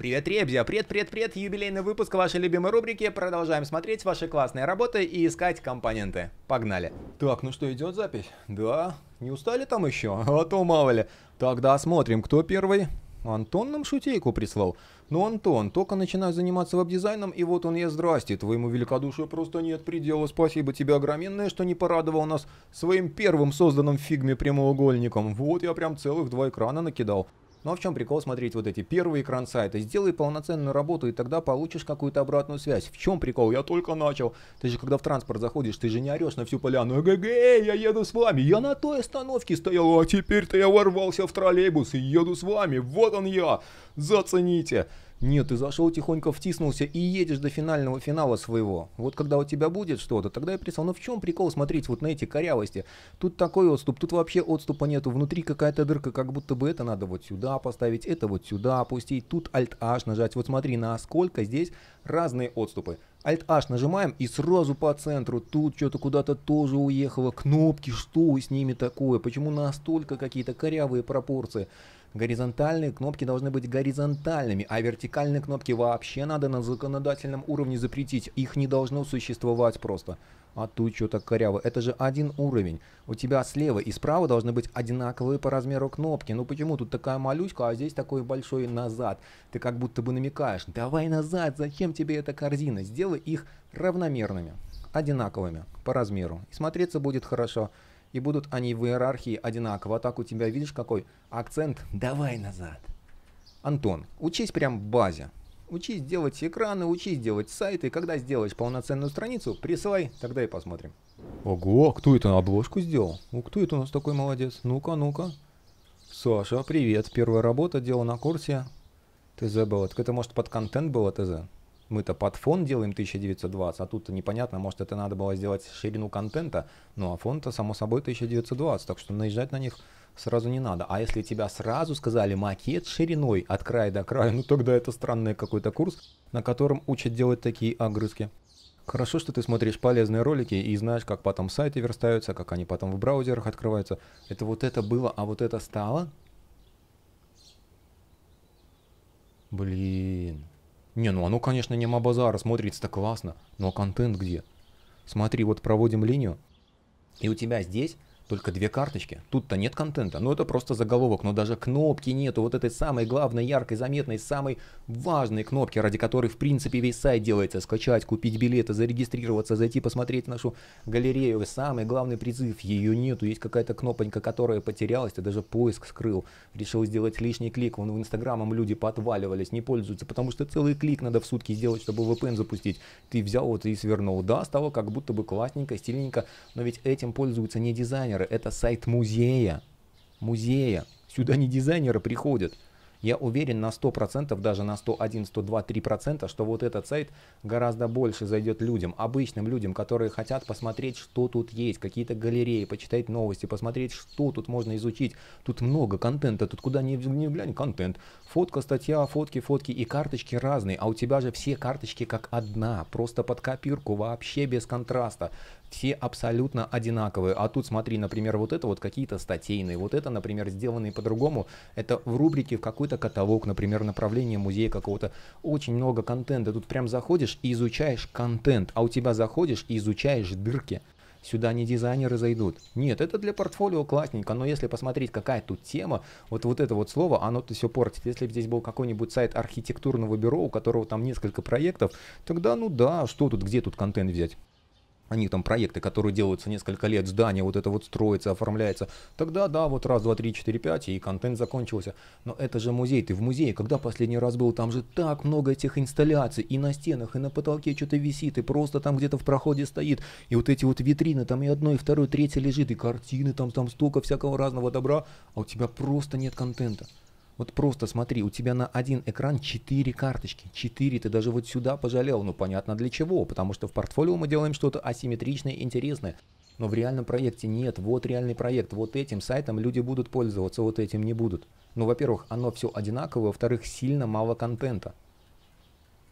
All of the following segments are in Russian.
Привет, Ребзя! Привет, привет, привет! Юбилейный выпуск вашей любимой рубрики. Продолжаем смотреть ваши классные работы и искать компоненты. Погнали! Так, ну что, идет запись? Да? Не устали там еще? А то мало ли. Тогда смотрим, кто первый. Антон нам шутейку прислал. Ну, Антон, только начинаю заниматься веб-дизайном, и вот он я, здрасте, твоему великодушию просто нет предела. Спасибо тебе огроменное, что не порадовал нас своим первым созданным в фигме прямоугольником. Вот я прям целых два экрана накидал. Но ну, а в чем прикол смотреть вот эти первый экран сайта? Сделай полноценную работу, и тогда получишь какую-то обратную связь. В чем прикол? Я только начал. Ты же когда в транспорт заходишь, ты же не орешь на всю поляну. ГГ, я еду с вами. Я на той остановке стоял, а теперь-то я ворвался в троллейбус и еду с вами. Вот он я. Зацените. Нет, ты зашел тихонько, втиснулся и едешь до финального финала своего. Вот когда у тебя будет что-то, тогда я представил, ну в чем прикол смотреть вот на эти корявости? Тут такой отступ, тут вообще отступа нету, внутри какая-то дырка, как будто бы это надо вот сюда поставить, это вот сюда опустить, тут Alt-H нажать. Вот смотри, насколько здесь разные отступы. Alt-H нажимаем и сразу по центру. Тут что-то куда-то тоже уехало. Кнопки, что с ними такое? Почему настолько какие-то корявые пропорции? Горизонтальные кнопки должны быть горизонтальными, а вертикальные кнопки вообще надо на законодательном уровне запретить. Их не должно существовать просто. А тут что то коряво? Это же один уровень. У тебя слева и справа должны быть одинаковые по размеру кнопки. Ну почему тут такая малюська, а здесь такой большой назад? Ты как будто бы намекаешь, давай назад, зачем тебе эта корзина? Сделай их равномерными, одинаковыми по размеру. И смотреться будет Хорошо и будут они в иерархии одинаково. А так у тебя, видишь, какой акцент? Давай назад. Антон, учись прям в базе. Учись делать экраны, учись делать сайты. Когда сделаешь полноценную страницу, присылай, тогда и посмотрим. Ого, а кто это обложку сделал? Ну, кто это у нас такой молодец? Ну-ка, ну-ка. Саша, привет. Первая работа, дело на курсе. ТЗ было. Так это, может, под контент было ТЗ? мы-то под фон делаем 1920, а тут-то непонятно, может это надо было сделать ширину контента, ну а фон-то само собой 1920, так что наезжать на них сразу не надо. А если тебя сразу сказали макет шириной от края до края, ну тогда это странный какой-то курс, на котором учат делать такие огрызки. Хорошо, что ты смотришь полезные ролики и знаешь, как потом сайты верстаются, как они потом в браузерах открываются. Это вот это было, а вот это стало? Блин. Не, ну оно, конечно, не мабазара, смотрится-то классно, но контент где? Смотри, вот проводим линию, и у тебя здесь только две карточки. Тут-то нет контента. Ну это просто заголовок, но даже кнопки нету. Вот этой самой главной, яркой, заметной, самой важной кнопки, ради которой в принципе весь сайт делается. Скачать, купить билеты, зарегистрироваться, зайти посмотреть нашу галерею. Самый главный призыв. Ее нету. Есть какая-то кнопонька, которая потерялась. Ты даже поиск скрыл. Решил сделать лишний клик. Вон в Инстаграмом люди поотваливались, не пользуются. Потому что целый клик надо в сутки сделать, чтобы VPN запустить. Ты взял вот и свернул. Да, стало как будто бы классненько, стильненько. Но ведь этим пользуются не дизайнер дизайнеры, это сайт музея. Музея. Сюда не дизайнеры приходят. Я уверен на 100%, даже на 101, 102, 3%, что вот этот сайт гораздо больше зайдет людям, обычным людям, которые хотят посмотреть, что тут есть, какие-то галереи, почитать новости, посмотреть, что тут можно изучить. Тут много контента, тут куда ни, ни глянь, контент. Фотка, статья, фотки, фотки и карточки разные, а у тебя же все карточки как одна, просто под копирку, вообще без контраста все абсолютно одинаковые. А тут смотри, например, вот это вот какие-то статейные, вот это, например, сделанные по-другому. Это в рубрике в какой-то каталог, например, направление музея какого-то. Очень много контента. Тут прям заходишь и изучаешь контент, а у тебя заходишь и изучаешь дырки сюда не дизайнеры зайдут. Нет, это для портфолио классненько, но если посмотреть, какая тут тема, вот, вот это вот слово, оно то все портит. Если бы здесь был какой-нибудь сайт архитектурного бюро, у которого там несколько проектов, тогда ну да, что тут, где тут контент взять? они там проекты, которые делаются несколько лет, здание вот это вот строится, оформляется, тогда да, вот раз, два, три, четыре, пять, и контент закончился. Но это же музей, ты в музее, когда последний раз был, там же так много этих инсталляций, и на стенах, и на потолке что-то висит, и просто там где-то в проходе стоит, и вот эти вот витрины, там и одно, и второе, и третье лежит, и картины, там, там столько всякого разного добра, а у тебя просто нет контента. Вот просто смотри, у тебя на один экран 4 карточки. 4 ты даже вот сюда пожалел. Ну понятно для чего, потому что в портфолио мы делаем что-то асимметричное и интересное. Но в реальном проекте нет. Вот реальный проект. Вот этим сайтом люди будут пользоваться, вот этим не будут. Ну, во-первых, оно все одинаково, во-вторых, сильно мало контента.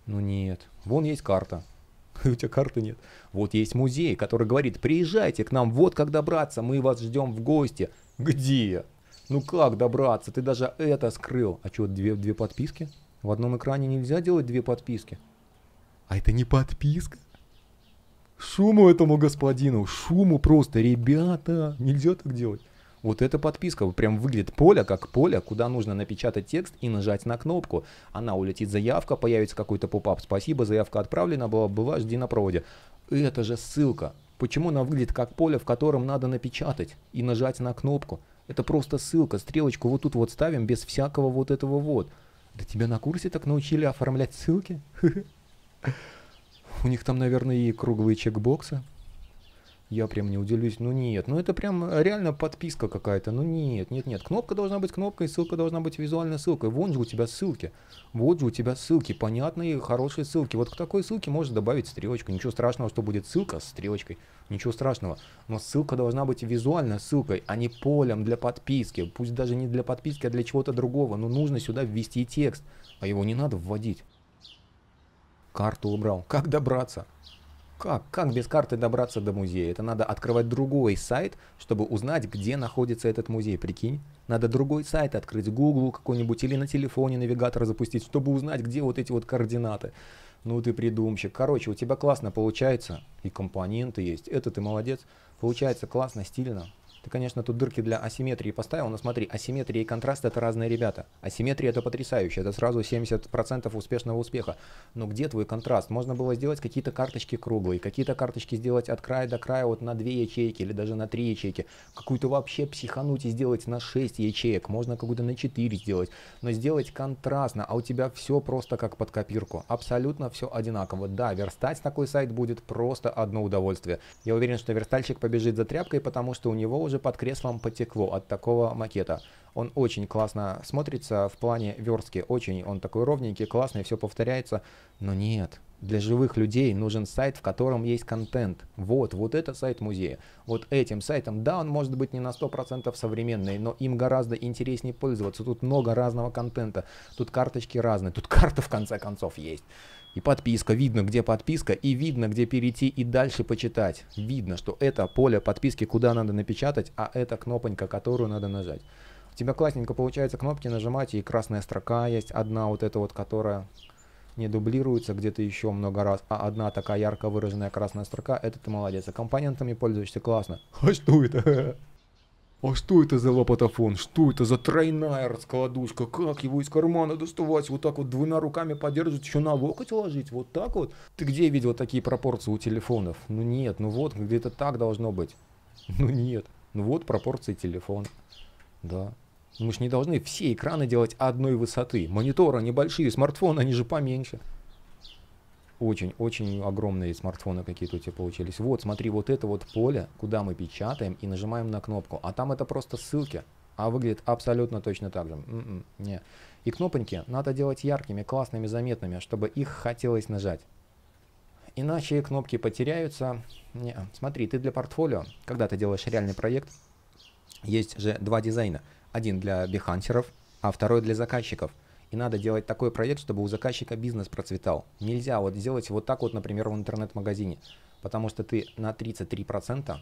Ну нет. Вон есть карта. У тебя карты нет. Вот есть музей, который говорит, приезжайте к нам, вот как добраться, мы вас ждем в гости. Где? Ну как добраться? Ты даже это скрыл. А что, две, две подписки? В одном экране нельзя делать две подписки. А это не подписка? Шуму этому господину, шуму просто, ребята, нельзя так делать. Вот эта подписка прям выглядит поле как поле, куда нужно напечатать текст и нажать на кнопку. Она улетит заявка, появится какой-то попап. Спасибо, заявка отправлена была, была, жди на проводе. Это же ссылка. Почему она выглядит как поле, в котором надо напечатать и нажать на кнопку? Это просто ссылка, стрелочку вот тут вот ставим без всякого вот этого вот. Да тебя на курсе так научили оформлять ссылки? У них там, наверное, и круглые чекбоксы. Я прям не удивлюсь. Ну нет, ну это прям э, реально подписка какая-то. Ну нет, нет, нет. Кнопка должна быть кнопкой, ссылка должна быть визуальной ссылкой. Вон же у тебя ссылки. Вот же у тебя ссылки. Понятные, хорошие ссылки. Вот к такой ссылке можно добавить стрелочку. Ничего страшного, что будет ссылка с стрелочкой. Ничего страшного. Но ссылка должна быть визуальной ссылкой, а не полем для подписки. Пусть даже не для подписки, а для чего-то другого. Но нужно сюда ввести текст. А его не надо вводить. Карту убрал. Как добраться? Как? Как без карты добраться до музея? Это надо открывать другой сайт, чтобы узнать, где находится этот музей, прикинь? Надо другой сайт открыть, Google какой-нибудь или на телефоне навигатор запустить, чтобы узнать, где вот эти вот координаты. Ну ты придумщик. Короче, у тебя классно получается. И компоненты есть. Это ты молодец. Получается классно, стильно. Ты, конечно, тут дырки для асимметрии поставил, но смотри, асимметрия и контраст это разные ребята. Асимметрия это потрясающе, это сразу 70% успешного успеха. Но где твой контраст? Можно было сделать какие-то карточки круглые, какие-то карточки сделать от края до края вот на две ячейки или даже на три ячейки. Какую-то вообще психануть и сделать на 6 ячеек, можно какую-то на 4 сделать. Но сделать контрастно, а у тебя все просто как под копирку. Абсолютно все одинаково. Да, верстать такой сайт будет просто одно удовольствие. Я уверен, что верстальщик побежит за тряпкой, потому что у него уже даже под креслом потекло от такого макета. Он очень классно смотрится в плане верстки, очень. Он такой ровненький, классный, все повторяется. Но нет, для живых людей нужен сайт, в котором есть контент. Вот, вот это сайт музея. Вот этим сайтом, да, он может быть не на 100% современный, но им гораздо интереснее пользоваться. Тут много разного контента, тут карточки разные, тут карта в конце концов есть. И подписка, видно, где подписка, и видно, где перейти и дальше почитать. Видно, что это поле подписки, куда надо напечатать, а это кнопонька, которую надо нажать. У тебя классненько получается кнопки нажимать, и красная строка есть, одна вот эта вот, которая не дублируется где-то еще много раз, а одна такая ярко выраженная красная строка, это ты молодец. А компонентами пользуешься классно. А что это? А что это за лопатофон? Что это за тройная раскладушка? Как его из кармана доставать? Вот так вот двумя руками подерживать, еще на локоть ложить? Вот так вот? Ты где видел такие пропорции у телефонов? Ну нет, ну вот, где-то так должно быть. Ну нет, ну вот пропорции телефона. Да. Мы же не должны все экраны делать одной высоты. Монитора небольшие, смартфоны, они же поменьше. Очень-очень огромные смартфоны какие-то у тебя получились. Вот, смотри, вот это вот поле, куда мы печатаем и нажимаем на кнопку. А там это просто ссылки. А выглядит абсолютно точно так же. М-м, не. И кнопоньки надо делать яркими, классными, заметными, чтобы их хотелось нажать. Иначе кнопки потеряются. Не. Смотри, ты для портфолио, когда ты делаешь реальный проект, есть же два дизайна. Один для бихантеров, а второй для заказчиков – и надо делать такой проект, чтобы у заказчика бизнес процветал. Нельзя вот сделать вот так вот, например, в интернет-магазине, потому что ты на 33%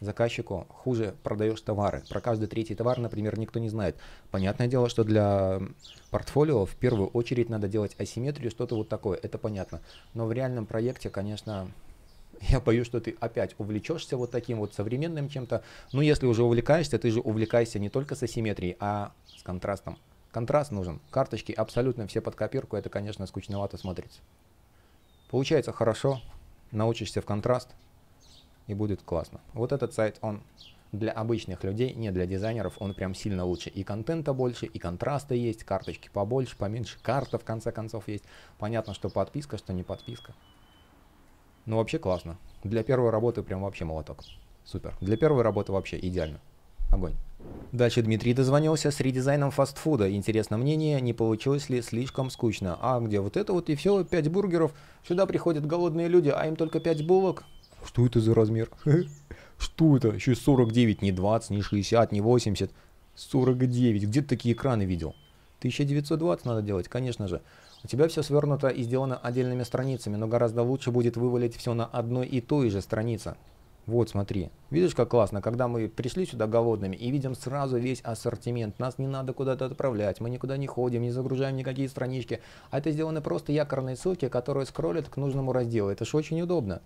заказчику хуже продаешь товары. Про каждый третий товар, например, никто не знает. Понятное дело, что для портфолио в первую очередь надо делать асимметрию, что-то вот такое, это понятно. Но в реальном проекте, конечно, я боюсь, что ты опять увлечешься вот таким вот современным чем-то. Но ну, если уже увлекаешься, ты же увлекаешься не только с асимметрией, а с контрастом. Контраст нужен. Карточки абсолютно все под копирку, это, конечно, скучновато смотрится. Получается хорошо, научишься в контраст, и будет классно. Вот этот сайт, он для обычных людей, не для дизайнеров, он прям сильно лучше. И контента больше, и контраста есть, карточки побольше, поменьше, карта в конце концов есть. Понятно, что подписка, что не подписка. Но ну, вообще классно. Для первой работы прям вообще молоток. Супер. Для первой работы вообще идеально. Огонь. Дальше Дмитрий дозвонился с редизайном фастфуда. Интересно мнение, не получилось ли слишком скучно. А где вот это вот и все, пять бургеров. Сюда приходят голодные люди, а им только пять булок. Что это за размер? Что это? Еще 49, не 20, не 60, не 80. 49. Где ты такие экраны видел? 1920 надо делать, конечно же. У тебя все свернуто и сделано отдельными страницами, но гораздо лучше будет вывалить все на одной и той же странице. Вот, смотри. Видишь, как классно, когда мы пришли сюда голодными и видим сразу весь ассортимент. Нас не надо куда-то отправлять, мы никуда не ходим, не загружаем никакие странички. А это сделаны просто якорные ссылки, которые скроллят к нужному разделу. Это же очень удобно.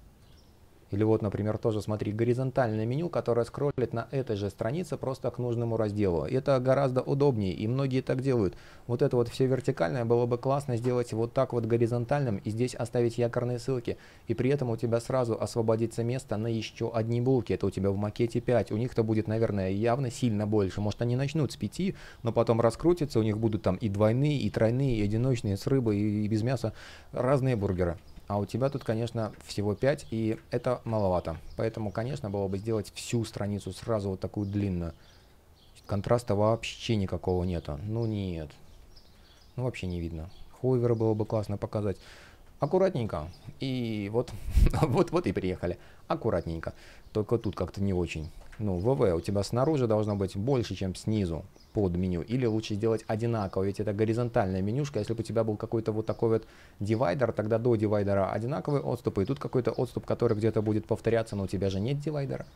Или вот, например, тоже, смотри, горизонтальное меню, которое скроллит на этой же странице просто к нужному разделу. Это гораздо удобнее, и многие так делают. Вот это вот все вертикальное было бы классно сделать вот так вот горизонтальным, и здесь оставить якорные ссылки. И при этом у тебя сразу освободится место на еще одни булки. Это у тебя в макете 5. У них-то будет, наверное, явно сильно больше. Может, они начнут с 5, но потом раскрутятся, у них будут там и двойные, и тройные, и одиночные, с рыбой, и без мяса. Разные бургеры. А у тебя тут, конечно, всего 5, и это маловато. Поэтому, конечно, было бы сделать всю страницу сразу вот такую длинную. Контраста вообще никакого нету. Ну нет. Ну вообще не видно. Ховера было бы классно показать аккуратненько. И вот, вот, вот и приехали. Аккуратненько. Только тут как-то не очень. Ну, ВВ у тебя снаружи должно быть больше, чем снизу под меню. Или лучше сделать одинаково, ведь это горизонтальная менюшка. Если бы у тебя был какой-то вот такой вот дивайдер, тогда до дивайдера одинаковые отступы. И тут какой-то отступ, который где-то будет повторяться, но у тебя же нет дивайдера.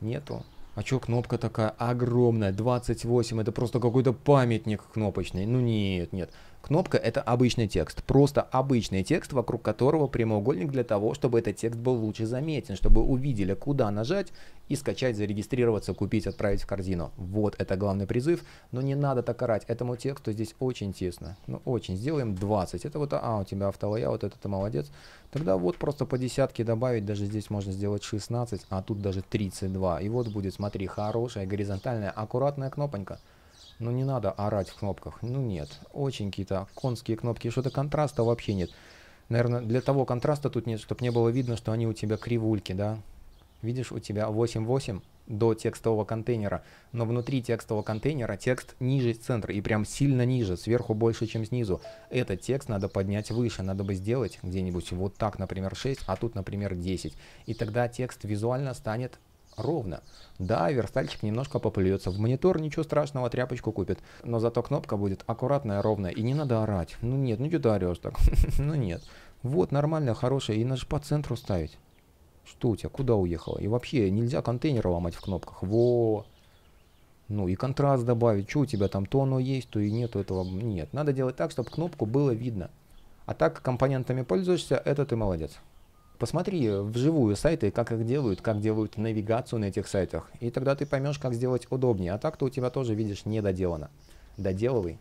Нету. А чё кнопка такая огромная, 28, это просто какой-то памятник кнопочный. Ну нет, нет. Кнопка — это обычный текст, просто обычный текст, вокруг которого прямоугольник для того, чтобы этот текст был лучше заметен, чтобы увидели, куда нажать и скачать, зарегистрироваться, купить, отправить в корзину. Вот это главный призыв, но не надо так орать, этому тексту здесь очень тесно, ну очень, сделаем 20, это вот, а, у тебя вот это ты молодец, тогда вот просто по десятке добавить, даже здесь можно сделать 16, а тут даже 32, и вот будет, смотри, хорошая горизонтальная аккуратная кнопонька, ну не надо орать в кнопках. Ну нет. Очень какие-то конские кнопки. Что-то контраста вообще нет. Наверное, для того контраста тут нет, чтобы не было видно, что они у тебя кривульки, да? Видишь, у тебя 8.8 до текстового контейнера, но внутри текстового контейнера текст ниже центра, и прям сильно ниже, сверху больше, чем снизу. Этот текст надо поднять выше, надо бы сделать где-нибудь вот так, например, 6, а тут, например, 10. И тогда текст визуально станет ровно. Да, верстальщик немножко поплюется в монитор, ничего страшного, тряпочку купит. Но зато кнопка будет аккуратная, ровная, и не надо орать. Ну нет, ну что ты орешь так? ну нет. Вот, нормально, хорошая, и надо по центру ставить. Что у тебя, куда уехала? И вообще, нельзя контейнеры ломать в кнопках. Во! Ну и контраст добавить. Что у тебя там, то оно есть, то и нету этого. Нет, надо делать так, чтобы кнопку было видно. А так компонентами пользуешься, это ты молодец. Посмотри э, вживую сайты, как их делают, как делают навигацию на этих сайтах, и тогда ты поймешь, как сделать удобнее. А так-то у тебя тоже, видишь, не доделано. Доделывай,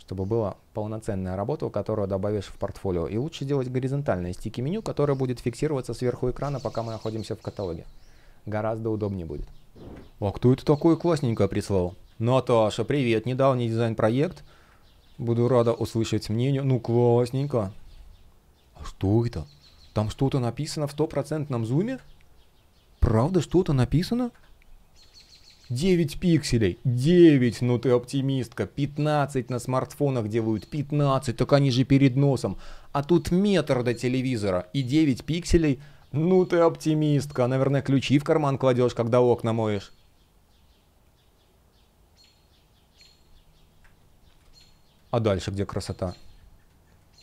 чтобы была полноценная работа, которую добавишь в портфолио. И лучше делать горизонтальное стики-меню, которое будет фиксироваться сверху экрана, пока мы находимся в каталоге. Гораздо удобнее будет. А кто это такое классненькое прислал? Наташа, привет, недавний дизайн-проект. Буду рада услышать мнение. Ну, классненько. Что это? Там что-то написано в стопроцентном зуме? Правда что-то написано? 9 пикселей, 9, ну ты оптимистка, 15 на смартфонах делают, 15, так они же перед носом, а тут метр до телевизора и 9 пикселей, ну ты оптимистка, наверное ключи в карман кладешь, когда окна моешь. А дальше где красота?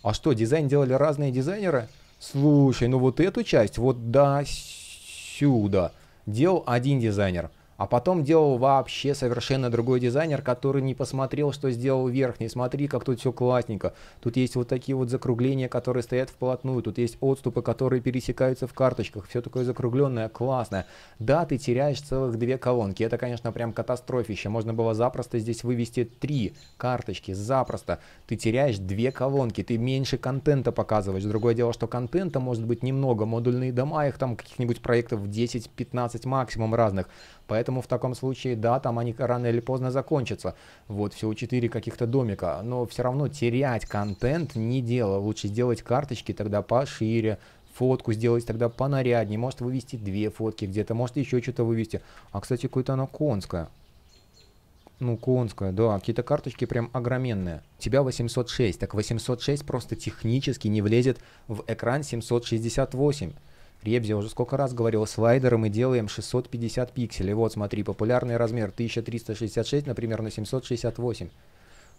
А что, дизайн делали разные дизайнеры? Слушай, ну вот эту часть, вот до сюда, делал один дизайнер – а потом делал вообще совершенно другой дизайнер, который не посмотрел, что сделал верхний. Смотри, как тут все классненько. Тут есть вот такие вот закругления, которые стоят вплотную. Тут есть отступы, которые пересекаются в карточках. Все такое закругленное, классное. Да, ты теряешь целых две колонки. Это, конечно, прям катастрофище. Можно было запросто здесь вывести три карточки. Запросто. Ты теряешь две колонки. Ты меньше контента показываешь. Другое дело, что контента может быть немного. Модульные дома, их там каких-нибудь проектов 10-15 максимум разных. Поэтому в таком случае, да, там они рано или поздно закончатся. Вот, всего 4 каких-то домика. Но все равно терять контент не дело. Лучше сделать карточки тогда пошире, фотку сделать тогда понаряднее, может вывести две фотки где-то, может еще что-то вывести. А, кстати, какое-то оно конское. Ну, конская, да, какие-то карточки прям огроменные. тебя 806, так 806 просто технически не влезет в экран 768. Ребзя уже сколько раз говорил, слайдеры мы делаем 650 пикселей. Вот, смотри, популярный размер 1366, например, на 768.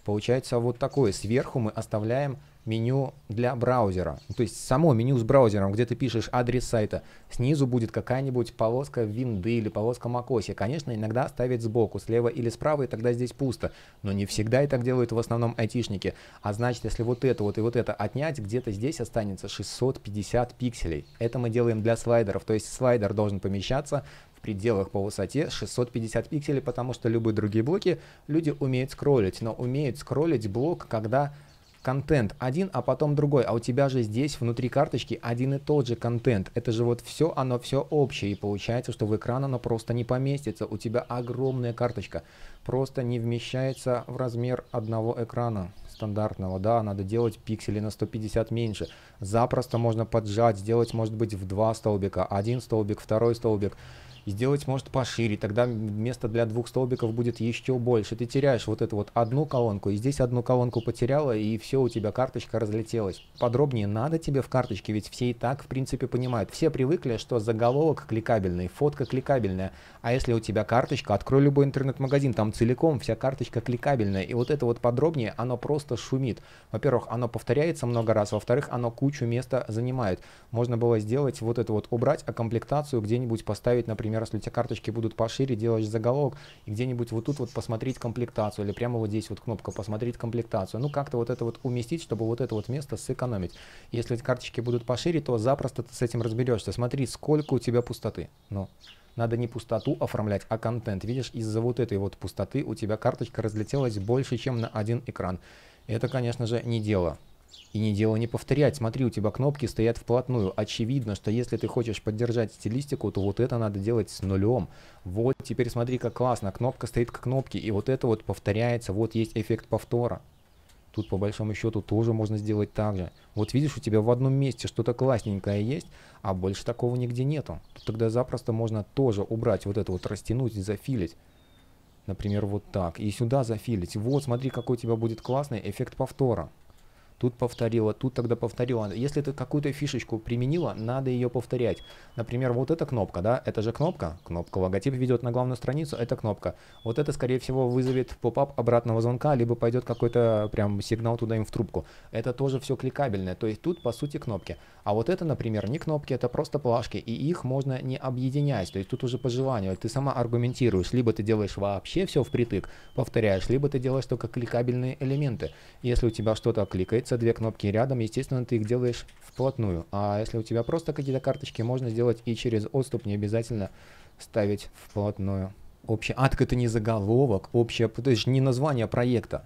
Получается вот такое. Сверху мы оставляем меню для браузера. Ну, то есть само меню с браузером, где ты пишешь адрес сайта. Снизу будет какая-нибудь полоска винды или полоска макоси. Конечно, иногда ставить сбоку, слева или справа, и тогда здесь пусто. Но не всегда и так делают в основном айтишники. А значит, если вот это вот и вот это отнять, где-то здесь останется 650 пикселей. Это мы делаем для слайдеров. То есть слайдер должен помещаться пределах по высоте 650 пикселей, потому что любые другие блоки люди умеют скроллить, но умеют скроллить блок, когда контент один, а потом другой, а у тебя же здесь внутри карточки один и тот же контент. Это же вот все, оно все общее, и получается, что в экран оно просто не поместится. У тебя огромная карточка, просто не вмещается в размер одного экрана стандартного, да, надо делать пиксели на 150 меньше. Запросто можно поджать, сделать, может быть, в два столбика, один столбик, второй столбик сделать может пошире, тогда место для двух столбиков будет еще больше. Ты теряешь вот эту вот одну колонку, и здесь одну колонку потеряла, и все, у тебя карточка разлетелась. Подробнее надо тебе в карточке, ведь все и так, в принципе, понимают. Все привыкли, что заголовок кликабельный, фотка кликабельная, а если у тебя карточка, открой любой интернет-магазин, там целиком вся карточка кликабельная. И вот это вот подробнее, оно просто шумит. Во-первых, оно повторяется много раз, во-вторых, оно кучу места занимает. Можно было сделать вот это вот, убрать, а комплектацию где-нибудь поставить, например, если у тебя карточки будут пошире, делаешь заголовок, и где-нибудь вот тут вот посмотреть комплектацию, или прямо вот здесь вот кнопка посмотреть комплектацию. Ну, как-то вот это вот уместить, чтобы вот это вот место сэкономить. Если эти карточки будут пошире, то запросто ты с этим разберешься. Смотри, сколько у тебя пустоты. Ну. Надо не пустоту оформлять, а контент. Видишь, из-за вот этой вот пустоты у тебя карточка разлетелась больше, чем на один экран. Это, конечно же, не дело. И не дело не повторять. Смотри, у тебя кнопки стоят вплотную. Очевидно, что если ты хочешь поддержать стилистику, то вот это надо делать с нулем. Вот теперь смотри, как классно. Кнопка стоит к кнопке. И вот это вот повторяется. Вот есть эффект повтора. Тут по большому счету тоже можно сделать так же. Вот видишь, у тебя в одном месте что-то классненькое есть, а больше такого нигде нету. Тут тогда запросто можно тоже убрать вот это вот, растянуть и зафилить. Например, вот так. И сюда зафилить. Вот, смотри, какой у тебя будет классный эффект повтора тут повторила, тут тогда повторила. Если ты какую-то фишечку применила, надо ее повторять. Например, вот эта кнопка, да, это же кнопка, кнопка логотип ведет на главную страницу, это кнопка. Вот это, скорее всего, вызовет поп-ап обратного звонка, либо пойдет какой-то прям сигнал туда им в трубку. Это тоже все кликабельное, то есть тут, по сути, кнопки. А вот это, например, не кнопки, это просто плашки, и их можно не объединять, то есть тут уже по желанию, ты сама аргументируешь, либо ты делаешь вообще все впритык, повторяешь, либо ты делаешь только кликабельные элементы. Если у тебя что-то кликается, находятся две кнопки рядом, естественно, ты их делаешь вплотную. А если у тебя просто какие-то карточки, можно сделать и через отступ, не обязательно ставить вплотную. Общая адка это не заголовок, общее, то есть не название проекта.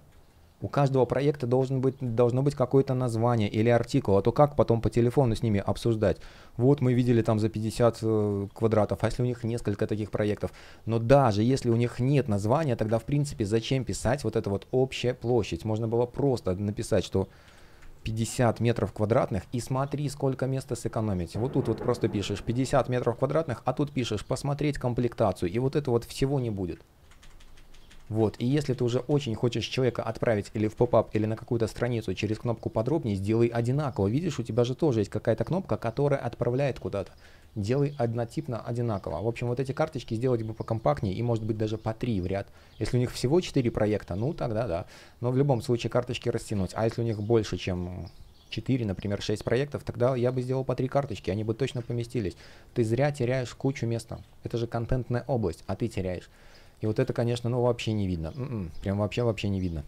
У каждого проекта должен быть, должно быть какое-то название или артикул, а то как потом по телефону с ними обсуждать? Вот мы видели там за 50 э, квадратов, а если у них несколько таких проектов? Но даже если у них нет названия, тогда в принципе зачем писать вот это вот общая площадь? Можно было просто написать, что 50 метров квадратных и смотри, сколько места сэкономить. Вот тут вот просто пишешь 50 метров квадратных, а тут пишешь посмотреть комплектацию, и вот это вот всего не будет. Вот, и если ты уже очень хочешь человека отправить или в попап, или на какую-то страницу через кнопку подробнее, сделай одинаково. Видишь, у тебя же тоже есть какая-то кнопка, которая отправляет куда-то. Делай однотипно одинаково. В общем, вот эти карточки сделать бы покомпактнее и, может быть, даже по три в ряд. Если у них всего четыре проекта, ну тогда да. Но в любом случае карточки растянуть. А если у них больше, чем 4, например, 6 проектов, тогда я бы сделал по 3 карточки, они бы точно поместились. Ты зря теряешь кучу места. Это же контентная область, а ты теряешь. И вот это, конечно, ну вообще не видно. М-м, прям вообще-вообще не видно.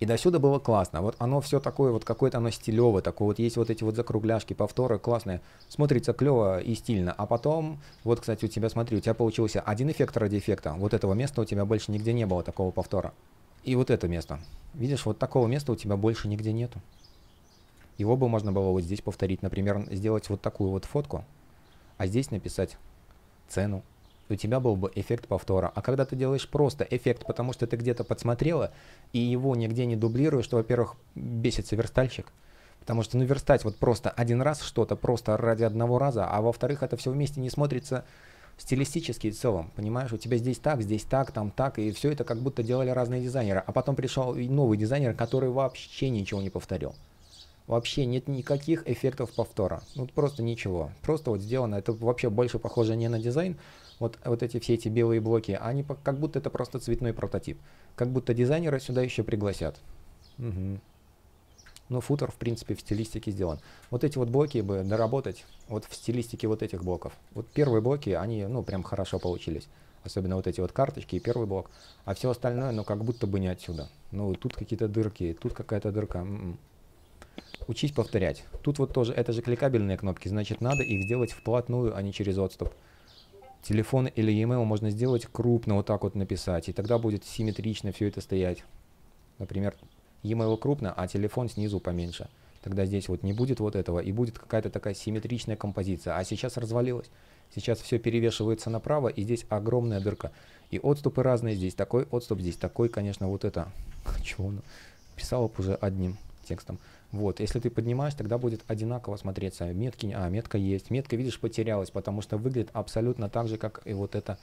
И до сюда было классно. Вот оно все такое, вот какое-то оно стилевое, такое вот есть вот эти вот закругляшки, повторы классные. Смотрится клево и стильно. А потом, вот, кстати, у тебя, смотри, у тебя получился один эффект ради эффекта. Вот этого места у тебя больше нигде не было такого повтора. И вот это место. Видишь, вот такого места у тебя больше нигде нету. Его бы можно было вот здесь повторить. Например, сделать вот такую вот фотку, а здесь написать цену у тебя был бы эффект повтора. А когда ты делаешь просто эффект, потому что ты где-то подсмотрела, и его нигде не дублируешь, то, во-первых, бесится верстальщик, потому что, ну, верстать вот просто один раз что-то, просто ради одного раза, а во-вторых, это все вместе не смотрится стилистически в целом, понимаешь, у тебя здесь так, здесь так, там так, и все это как будто делали разные дизайнеры, а потом пришел новый дизайнер, который вообще ничего не повторил. Вообще нет никаких эффектов повтора, ну просто ничего, просто вот сделано, это вообще больше похоже не на дизайн, вот, вот эти все эти белые блоки, они как будто это просто цветной прототип. Как будто дизайнера сюда еще пригласят. Угу. Но футер, в принципе, в стилистике сделан. Вот эти вот блоки бы доработать вот в стилистике вот этих блоков. Вот первые блоки, они, ну, прям хорошо получились. Особенно вот эти вот карточки и первый блок. А все остальное, ну, как будто бы не отсюда. Ну, тут какие-то дырки, тут какая-то дырка. М-м. Учись повторять. Тут вот тоже, это же кликабельные кнопки, значит, надо их сделать вплотную, а не через отступ телефон или e-mail можно сделать крупно, вот так вот написать, и тогда будет симметрично все это стоять. Например, e-mail крупно, а телефон снизу поменьше. Тогда здесь вот не будет вот этого, и будет какая-то такая симметричная композиция. А сейчас развалилось. Сейчас все перевешивается направо, и здесь огромная дырка. И отступы разные здесь. Такой отступ здесь, такой, конечно, вот это. Чего он? Писал уже одним текстом. Вот, если ты поднимаешь, тогда будет одинаково смотреться. Метки, а, метка есть. Метка, видишь, потерялась, потому что выглядит абсолютно так же, как и вот эта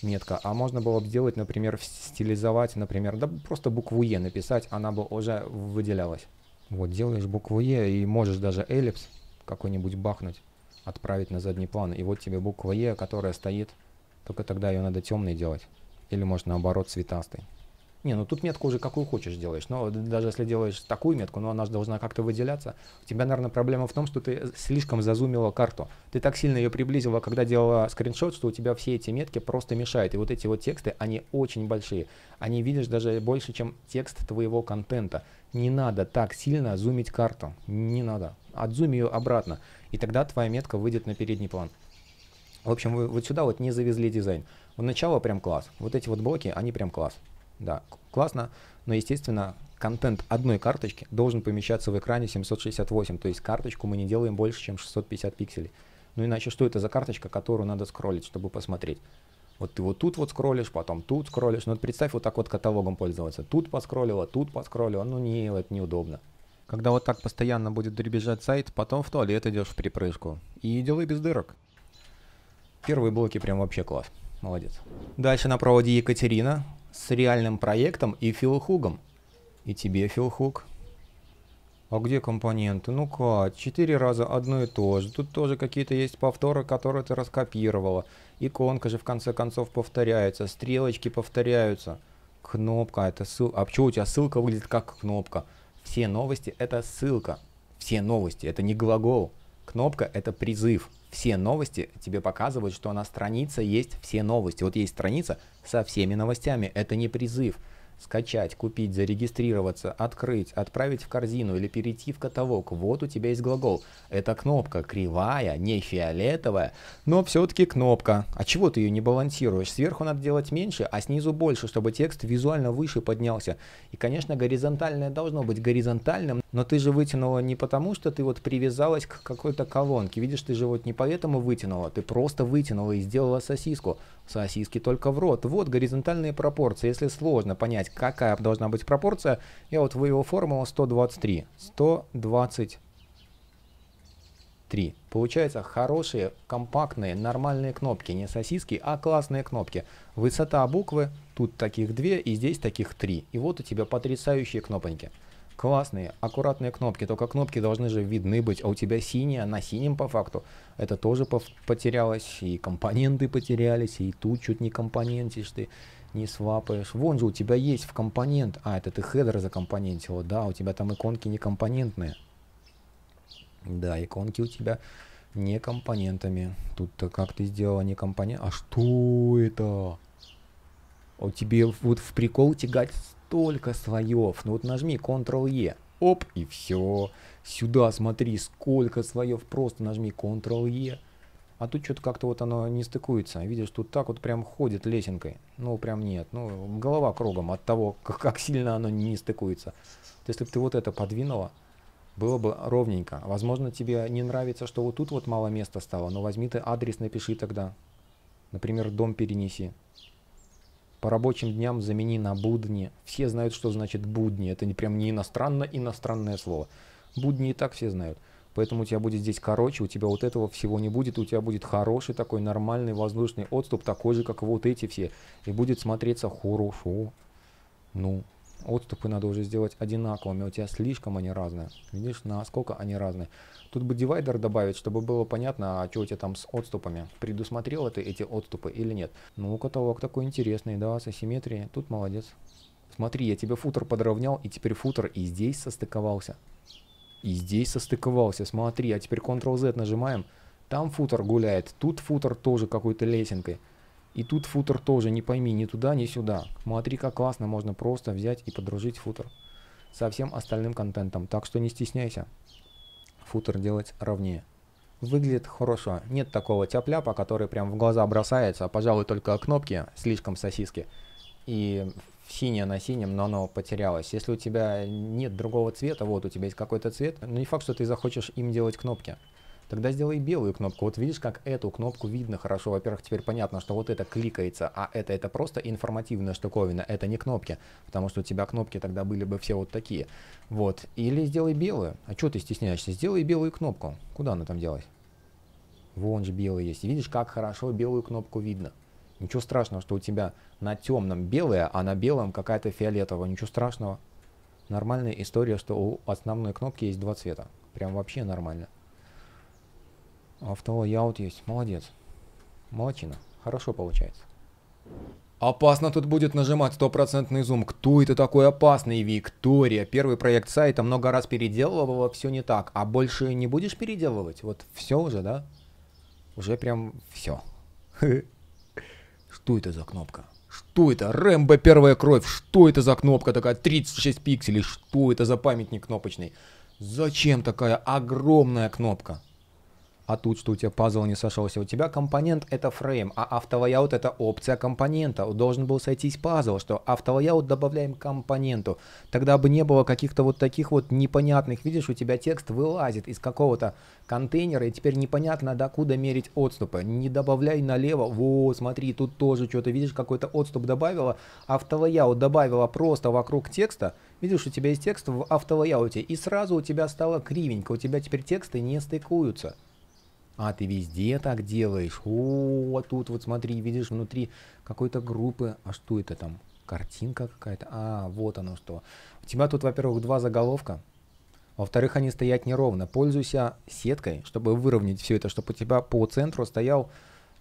метка. А можно было бы сделать, например, стилизовать, например, да просто букву Е написать, она бы уже выделялась. Вот, делаешь букву Е и можешь даже эллипс какой-нибудь бахнуть, отправить на задний план. И вот тебе буква Е, которая стоит, только тогда ее надо темной делать. Или может наоборот цветастой. Не, ну тут метку уже какую хочешь делаешь. Но даже если делаешь такую метку, но ну, она же должна как-то выделяться. У тебя, наверное, проблема в том, что ты э, слишком зазумила карту. Ты так сильно ее приблизила, когда делала скриншот, что у тебя все эти метки просто мешают. И вот эти вот тексты, они очень большие. Они видишь даже больше, чем текст твоего контента. Не надо так сильно зумить карту. Не надо. Отзуми ее обратно. И тогда твоя метка выйдет на передний план. В общем, вы вот сюда вот не завезли дизайн. В начало прям класс. Вот эти вот блоки, они прям класс. Да, классно, но, естественно, контент одной карточки должен помещаться в экране 768, то есть карточку мы не делаем больше, чем 650 пикселей. Ну иначе что это за карточка, которую надо скроллить, чтобы посмотреть? Вот ты вот тут вот скроллишь, потом тут скроллишь. Ну вот представь вот так вот каталогом пользоваться. Тут поскроллила, тут поскроллила. Ну не, это неудобно. Когда вот так постоянно будет дребезжать сайт, потом в туалет идешь в припрыжку. И делай без дырок. Первые блоки прям вообще класс. Молодец. Дальше на проводе Екатерина с реальным проектом и филхугом. И тебе филхуг. А где компоненты? Ну-ка, четыре раза одно и то же. Тут тоже какие-то есть повторы, которые ты раскопировала. Иконка же в конце концов повторяется, стрелочки повторяются. Кнопка, это ссылка. А почему у тебя ссылка выглядит как кнопка? Все новости это ссылка. Все новости, это не глагол. Кнопка — это призыв. Все новости тебе показывают, что на странице есть все новости. Вот есть страница со всеми новостями. Это не призыв скачать, купить, зарегистрироваться, открыть, отправить в корзину или перейти в каталог. Вот у тебя есть глагол. Эта кнопка кривая, не фиолетовая, но все-таки кнопка. А чего ты ее не балансируешь? Сверху надо делать меньше, а снизу больше, чтобы текст визуально выше поднялся. И, конечно, горизонтальное должно быть горизонтальным, но ты же вытянула не потому, что ты вот привязалась к какой-то колонке. Видишь, ты же вот не поэтому вытянула, ты просто вытянула и сделала сосиску. Сосиски только в рот. Вот горизонтальные пропорции, если сложно понять понять, какая должна быть пропорция, я вот вывел формулу 123. 123. Получается хорошие, компактные, нормальные кнопки. Не сосиски, а классные кнопки. Высота буквы, тут таких две и здесь таких три. И вот у тебя потрясающие кнопоньки. Классные, аккуратные кнопки, только кнопки должны же видны быть, а у тебя синяя, а на синем по факту. Это тоже потерялось, и компоненты потерялись, и тут чуть не компонентишь ты не свапаешь. Вон же у тебя есть в компонент. А, это ты хедер закомпонентил. Да, у тебя там иконки не компонентные. Да, иконки у тебя не компонентами. Тут-то как ты сделала не компонент. А что это? А тебе вот в прикол тягать столько слоев. Ну вот нажми Ctrl-E. Оп, и все. Сюда смотри, сколько слоев. Просто нажми Ctrl-E. А тут что-то как-то вот оно не стыкуется. Видишь, тут так вот прям ходит лесенкой. Ну, прям нет. Ну, голова кругом от того, как, как сильно оно не стыкуется. Вот если бы ты вот это подвинула, было бы ровненько. Возможно, тебе не нравится, что вот тут вот мало места стало, но возьми ты адрес, напиши тогда. Например, дом перенеси. По рабочим дням замени на будни. Все знают, что значит будни. Это не прям не иностранно иностранное слово. Будни и так все знают поэтому у тебя будет здесь короче, у тебя вот этого всего не будет, у тебя будет хороший такой нормальный воздушный отступ, такой же, как вот эти все, и будет смотреться хорошо. Ну, отступы надо уже сделать одинаковыми, у тебя слишком они разные. Видишь, насколько они разные. Тут бы дивайдер добавить, чтобы было понятно, а что у тебя там с отступами. Предусмотрел ты эти отступы или нет? Ну, каталог такой интересный, да, с асимметрией. Тут молодец. Смотри, я тебе футер подровнял, и теперь футер и здесь состыковался и здесь состыковался. Смотри, а теперь Ctrl-Z нажимаем. Там футер гуляет, тут футер тоже какой-то лесенкой. И тут футер тоже, не пойми, ни туда, ни сюда. Смотри, как классно, можно просто взять и подружить футер со всем остальным контентом. Так что не стесняйся. Футер делать ровнее. Выглядит хорошо. Нет такого тяп-ляпа, который прям в глаза бросается. Пожалуй, только кнопки слишком сосиски. И синее на синем, но оно потерялось. Если у тебя нет другого цвета, вот у тебя есть какой-то цвет, но ну, не факт, что ты захочешь им делать кнопки. Тогда сделай белую кнопку. Вот видишь, как эту кнопку видно хорошо. Во-первых, теперь понятно, что вот это кликается, а это это просто информативная штуковина, это не кнопки, потому что у тебя кнопки тогда были бы все вот такие. Вот. Или сделай белую. А что ты стесняешься? Сделай белую кнопку. Куда она там делась? Вон же белый есть. Видишь, как хорошо белую кнопку видно. Ничего страшного, что у тебя на темном белое, а на белом какая-то фиолетовая. Ничего страшного. Нормальная история, что у основной кнопки есть два цвета. Прям вообще нормально. Автолайаут есть. Молодец. Молодчина. Хорошо получается. Опасно тут будет нажимать стопроцентный зум. Кто это такой опасный, Виктория? Первый проект сайта много раз переделывала, все не так. А больше не будешь переделывать? Вот все уже, да? Уже прям все. Что это за кнопка? Что это? Рэмбо первая кровь. Что это за кнопка такая? 36 пикселей. Что это за памятник кнопочный? Зачем такая огромная кнопка? а тут что у тебя пазл не сошелся. У тебя компонент это фрейм, а автолайаут это опция компонента. Должен был сойтись пазл, что автолайаут добавляем к компоненту. Тогда бы не было каких-то вот таких вот непонятных. Видишь, у тебя текст вылазит из какого-то контейнера, и теперь непонятно, докуда мерить отступы. Не добавляй налево. Во, смотри, тут тоже что-то, видишь, какой-то отступ добавила. Автолайаут добавила просто вокруг текста. Видишь, у тебя есть текст в автолайауте, и сразу у тебя стало кривенько, у тебя теперь тексты не стыкуются. А, ты везде так делаешь. О, а тут вот смотри, видишь, внутри какой-то группы. А что это там? Картинка какая-то? А, вот оно что. У тебя тут, во-первых, два заголовка. Во-вторых, они стоят неровно. Пользуйся сеткой, чтобы выровнять все это, чтобы у тебя по центру стоял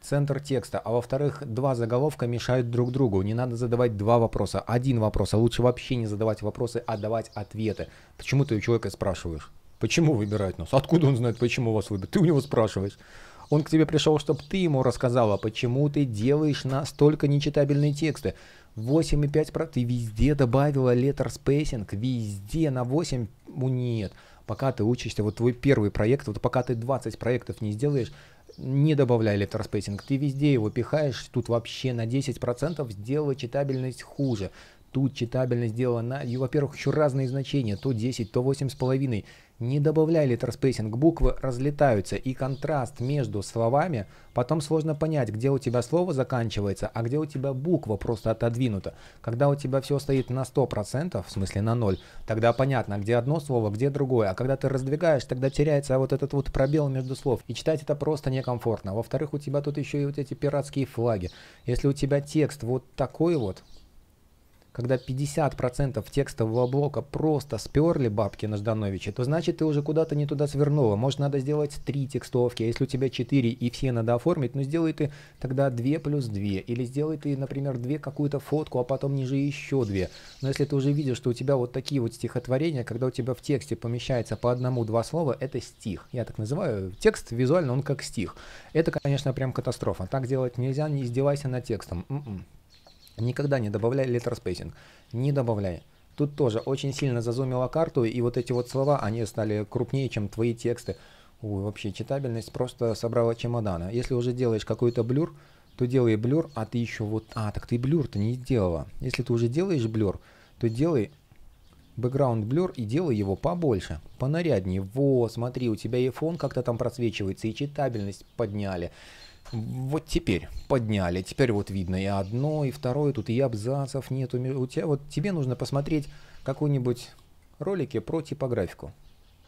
центр текста. А во-вторых, два заголовка мешают друг другу. Не надо задавать два вопроса. Один вопрос. А лучше вообще не задавать вопросы, а давать ответы. Почему ты у человека спрашиваешь? Почему выбирать нас? Откуда он знает, почему вас выберет? Ты у него спрашиваешь. Он к тебе пришел, чтобы ты ему рассказала, почему ты делаешь настолько нечитабельные тексты. 8,5%. Ты везде добавила letter spacing, везде на 8. Ну, нет. Пока ты учишься, вот твой первый проект, вот пока ты 20 проектов не сделаешь, не добавляй letter spacing. Ты везде его пихаешь, тут вообще на 10% сделала читабельность хуже. Тут читабельность сделана, во-первых, еще разные значения, то 10, то 8,5. Не добавляя литерспейсинг, буквы разлетаются, и контраст между словами, потом сложно понять, где у тебя слово заканчивается, а где у тебя буква просто отодвинута. Когда у тебя все стоит на 100%, в смысле на 0, тогда понятно, где одно слово, где другое, а когда ты раздвигаешь, тогда теряется вот этот вот пробел между слов, и читать это просто некомфортно. Во-вторых, у тебя тут еще и вот эти пиратские флаги. Если у тебя текст вот такой вот, когда 50% текстового блока просто сперли бабки на Ждановича, то значит ты уже куда-то не туда свернула. Может надо сделать три текстовки, а если у тебя 4 и все надо оформить, ну сделай ты тогда 2 плюс 2. Или сделай ты, например, 2 какую-то фотку, а потом ниже еще 2. Но если ты уже видишь, что у тебя вот такие вот стихотворения, когда у тебя в тексте помещается по одному-два слова, это стих. Я так называю. Текст визуально, он как стих. Это, конечно, прям катастрофа. Так делать нельзя, не издевайся над текстом. М м-м. -м. Никогда не добавляй литроспейсинг. Не добавляй. Тут тоже очень сильно зазумила карту, и вот эти вот слова, они стали крупнее, чем твои тексты. Ой, вообще, читабельность просто собрала чемодана. Если уже делаешь какой-то блюр, то делай блюр, а ты еще вот... А, так ты блюр-то не делала. Если ты уже делаешь блюр, то делай бэкграунд блюр и делай его побольше, понаряднее. Во, смотри, у тебя и фон как-то там просвечивается, и читабельность подняли. Вот теперь подняли, теперь вот видно и одно, и второе, тут и абзацев нет. У тебя вот тебе нужно посмотреть какой-нибудь ролики про типографику.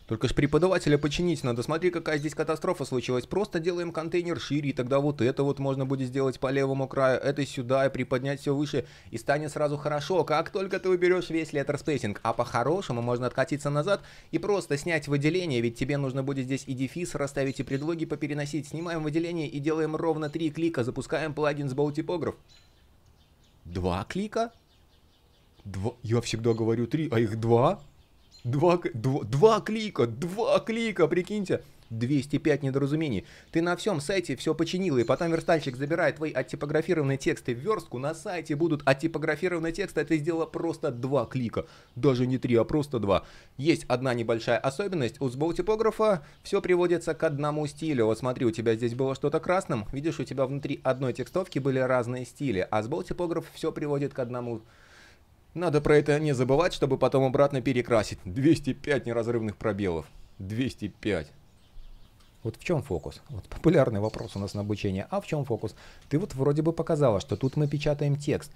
Только с преподавателя починить надо. Смотри, какая здесь катастрофа случилась. Просто делаем контейнер шире, и тогда вот это вот можно будет сделать по левому краю, это сюда, и приподнять все выше, и станет сразу хорошо, как только ты уберешь весь леттерспейсинг. А по-хорошему можно откатиться назад и просто снять выделение, ведь тебе нужно будет здесь и дефис расставить, и предлоги попереносить. Снимаем выделение и делаем ровно три клика, запускаем плагин с Боутипограф. Два клика? Два? Я всегда говорю три, а их два? Два? Два, два, два клика, два клика, прикиньте. 205 недоразумений. Ты на всем сайте все починил и потом верстальщик забирает твои оттипографированные тексты в верстку, на сайте будут оттипографированные тексты, а ты сделала просто два клика. Даже не три, а просто два. Есть одна небольшая особенность. У сбоутипографа все приводится к одному стилю. Вот смотри, у тебя здесь было что-то красным. Видишь, у тебя внутри одной текстовки были разные стили, а сбоутипограф все приводит к одному стилю надо про это не забывать, чтобы потом обратно перекрасить. 205 неразрывных пробелов. 205. Вот в чем фокус? Вот популярный вопрос у нас на обучение. А в чем фокус? Ты вот вроде бы показала, что тут мы печатаем текст.